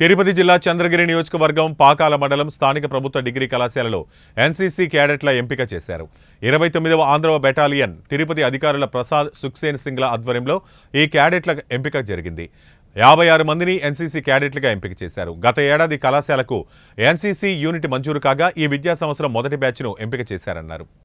తిరుపతి జిల్లా చంద్రగిరి నియోజకవర్గం పాకాల మండలం స్థానిక ప్రభుత్వ డిగ్రీ కళాశాలలో ఎన్సీసీ క్యాడెట్ల ఎంపిక చేశారు ఇరవై తొమ్మిదవ ఆంధ్రవ బెటాలియన్ తిరుపతి అధికారుల ప్రసాద్ సుక్సేన్ సింగ్ల ఆధ్వర్యంలో ఈ క్యాడెట్ల ఎంపిక జరిగింది యాభై ఆరు మందిని ఎన్సీసీ క్యాడెట్లుగా ఎంపిక చేశారు గత ఏడాది కళాశాలకు ఎన్సీసీ యూనిట్ మంజూరు కాగా ఈ విద్యా సంవత్సరం మొదటి బ్యాచ్ను ఎంపిక చేశారన్నారు